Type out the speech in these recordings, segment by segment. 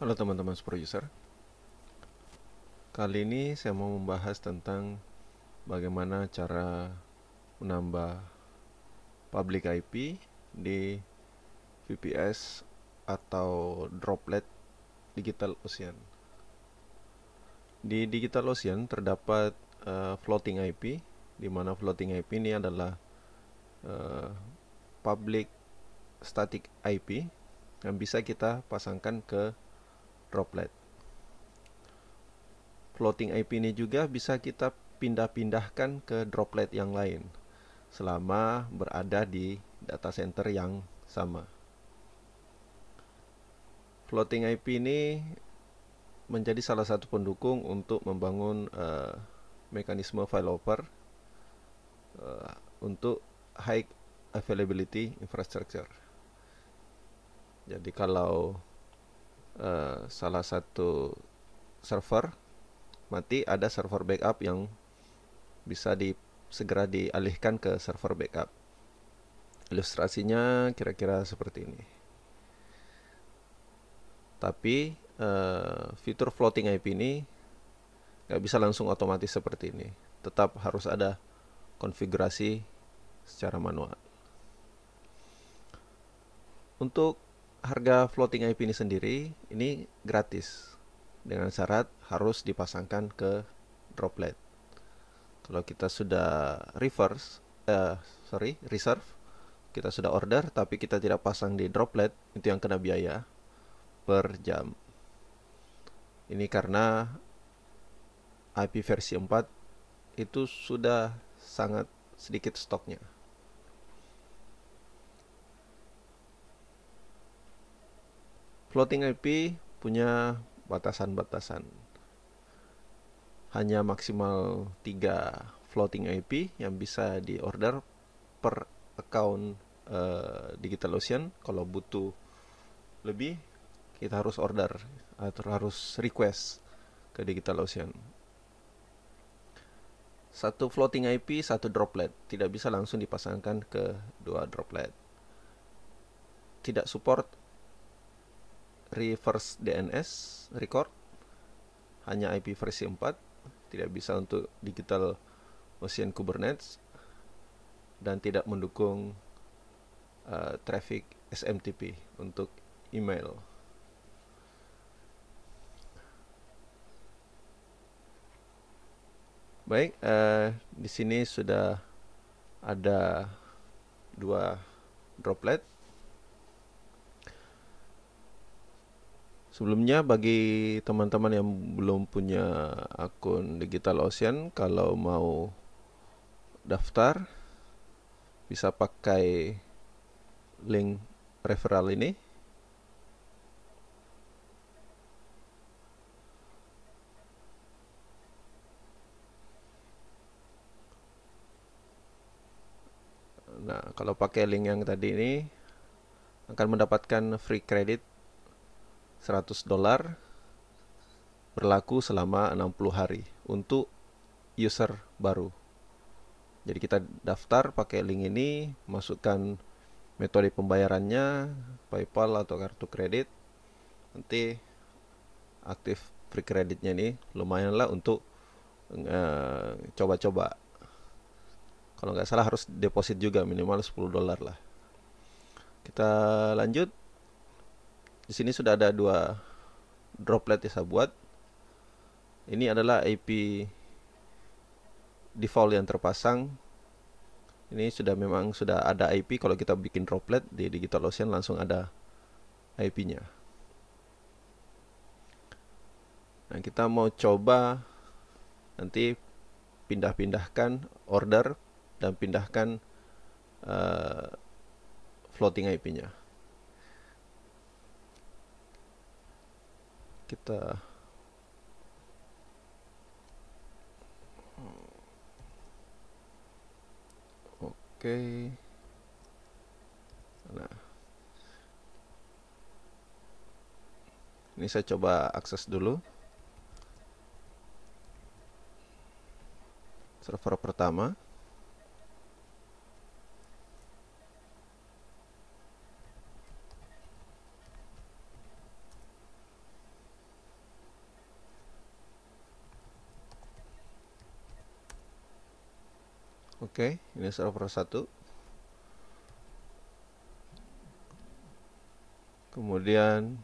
Halo teman-teman Super User Kali ini saya mau membahas tentang bagaimana cara menambah public IP di VPS atau droplet Digital Ocean Di Digital Ocean terdapat uh, floating IP di mana floating IP ini adalah uh, public static IP yang bisa kita pasangkan ke droplet floating IP ini juga bisa kita pindah-pindahkan ke droplet yang lain selama berada di data center yang sama. Floating IP ini menjadi salah satu pendukung untuk membangun uh, mekanisme file over uh, eh, untuk high availability infrastructure. Jadi kalau uh, salah satu server mati ada server backup yang bisa di segera dialihkan ke server backup. Ilustrasinya kira-kira seperti ini. Tapi uh, fitur floating IP ini nggak bisa langsung otomatis seperti ini. Tetap harus ada konfigurasi secara manual. Untuk harga floating IP ini sendiri ini gratis dengan syarat harus dipasangkan ke droplet. Kalau kita sudah reverse, eh, sorry, reserve, kita sudah order tapi kita tidak pasang di droplet, itu yang kena biaya per jam. Ini karena IP versi 4 itu sudah sangat sedikit stoknya. Floating IP punya batasan-batasan. Hanya maksimal 3 floating IP yang bisa diorder per account uh, eh, DigitalOcean. Kalau butuh lebih, kita harus order atau harus request ke DigitalOcean. Satu floating IP, satu droplet. Tidak bisa langsung dipasangkan ke dua droplet. Tidak support reverse DNS record hanya IP versi 4 tidak bisa untuk digital ocean Kubernetes dan tidak mendukung uh, traffic SMTP untuk email. Baik, uh, di sini sudah ada dua droplet Sebelumnya bagi teman-teman yang belum punya akun Digital Ocean kalau mau daftar bisa pakai link referral ini. Nah, kalau pakai link yang tadi ini akan mendapatkan free credit 100 dolar berlaku selama 60 hari untuk user baru. Jadi kita daftar pakai link ini, masukkan metode pembayarannya, PayPal atau kartu kredit. Nanti aktif free kreditnya ini lumayan lah untuk coba-coba. Uh, Kalau nggak salah harus deposit juga minimal 10 dolar lah. Kita lanjut di sini sudah ada dua droplet yang saya buat. Ini adalah IP default yang terpasang. Ini sudah memang sudah ada IP kalau kita bikin droplet di DigitalOcean langsung ada IP-nya. Nah, kita mau coba nanti pindah-pindahkan order dan pindahkan uh, floating IP-nya. kita oke nah ini saya coba akses dulu server pertama Oke, okay, ini server satu. Kemudian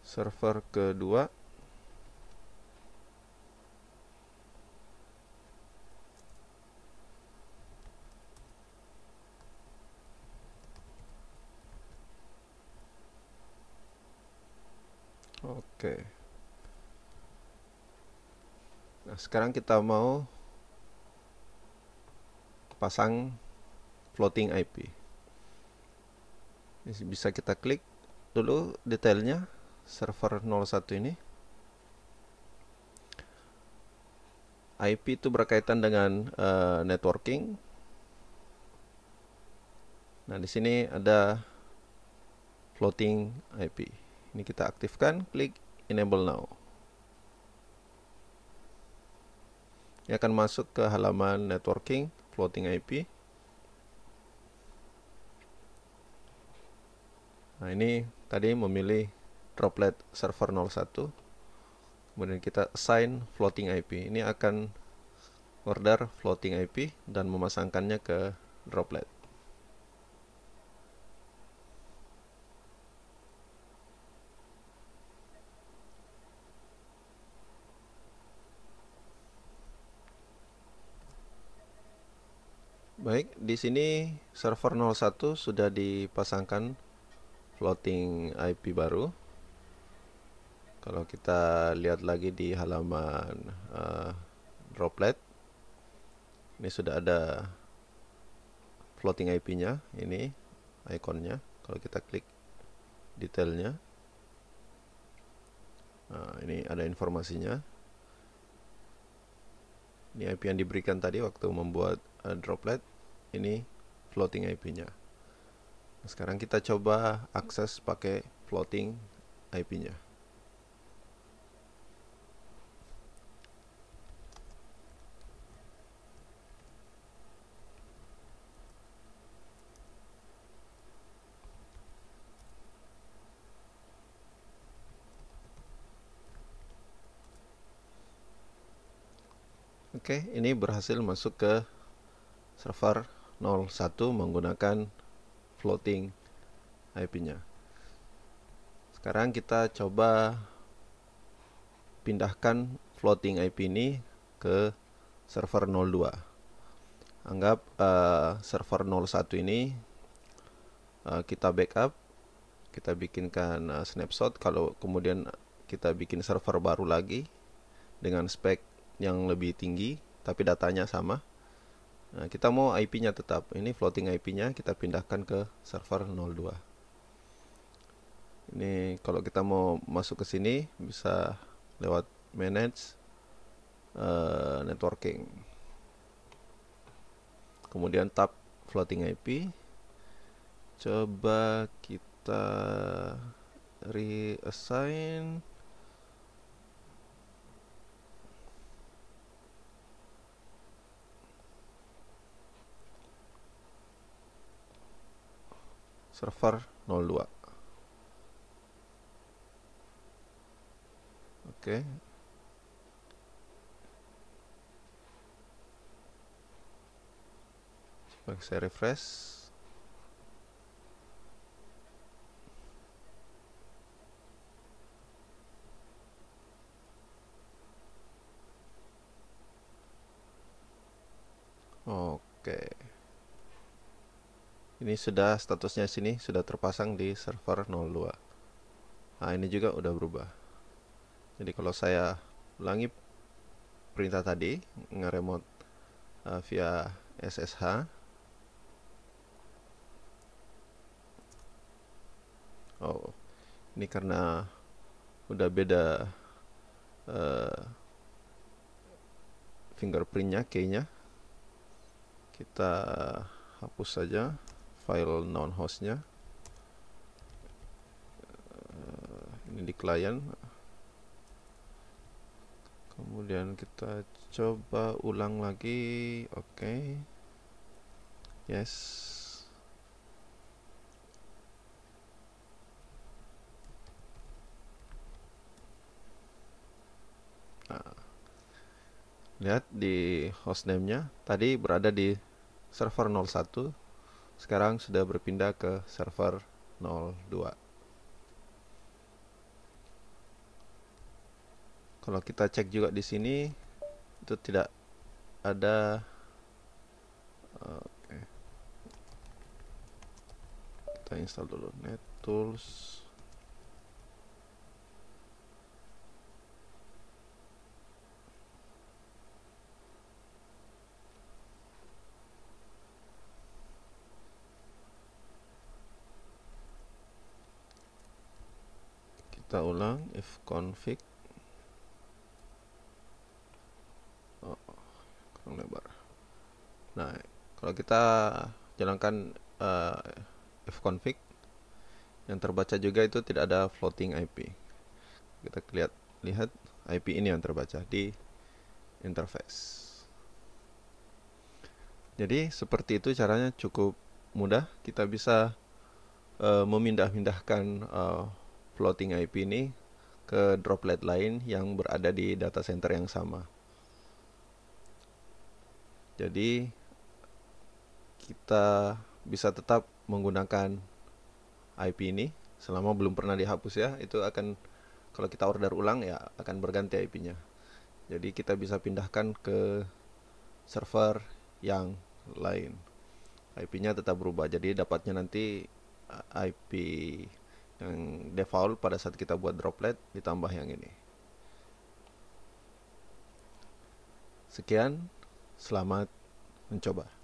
server kedua. Oke. Okay. Nah, sekarang kita mau pasang floating IP bisa kita klik dulu detailnya server 01 ini IP itu berkaitan dengan uh, networking nah di sini ada floating IP ini kita aktifkan klik enable now ini akan masuk ke halaman networking floating IP nah ini tadi memilih droplet server 01 kemudian kita assign floating IP ini akan order floating IP dan memasangkannya ke droplet Baik, di sini server 01 sudah dipasangkan floating IP baru. Kalau kita lihat lagi di halaman uh, droplet, ini sudah ada floating IP-nya, ini ikonnya. Kalau kita klik detailnya, nah, ini ada informasinya. Ini IP yang diberikan tadi waktu membuat uh, droplet ini floating IP-nya. Nah, sekarang kita coba akses pakai floating IP-nya. Oke, okay, ini berhasil masuk ke server 01 menggunakan floating IP-nya. Sekarang kita coba pindahkan floating IP ini ke server 02. Anggap uh, server 01 ini uh, kita backup, kita bikinkan uh, snapshot kalau kemudian kita bikin server baru lagi dengan spek yang lebih tinggi tapi datanya sama Nah, kita mau IP-nya tetap. Ini floating IP-nya kita pindahkan ke server 02. Ini kalau kita mau masuk ke sini bisa lewat manage uh, networking. Kemudian tab floating IP. Coba kita reassign server 02 oke coba saya refresh Okay ini sudah statusnya sini sudah terpasang di server 02 nah ini juga udah berubah jadi kalau saya ulangi perintah tadi nge-remote uh, via SSH oh ini karena udah beda uh, fingerprintnya kayaknya kita hapus saja file non hostnya eh, ini di client kemudian kita coba ulang lagi oke okay. yes nah, lihat di hostname nya tadi berada di server 01 sekarang sudah berpindah ke server 02. Kalau kita cek juga di sini itu tidak ada okay. Eh, kita install dulu net tools config oh, lebar nah kalau kita jalankan uh, eh, fconfig yang terbaca juga itu tidak ada floating IP kita lihat lihat IP ini yang terbaca di interface jadi seperti itu caranya cukup mudah kita bisa uh, memindah-mindahkan uh, floating IP ini ke droplet lain yang berada di data center yang sama. Jadi kita bisa tetap menggunakan IP ini selama belum pernah dihapus ya, itu akan kalau kita order ulang ya akan berganti IP-nya. Jadi kita bisa pindahkan ke server yang lain. IP-nya tetap berubah. Jadi dapatnya nanti IP yang default pada saat kita buat droplet ditambah yang ini. Sekian, selamat mencoba.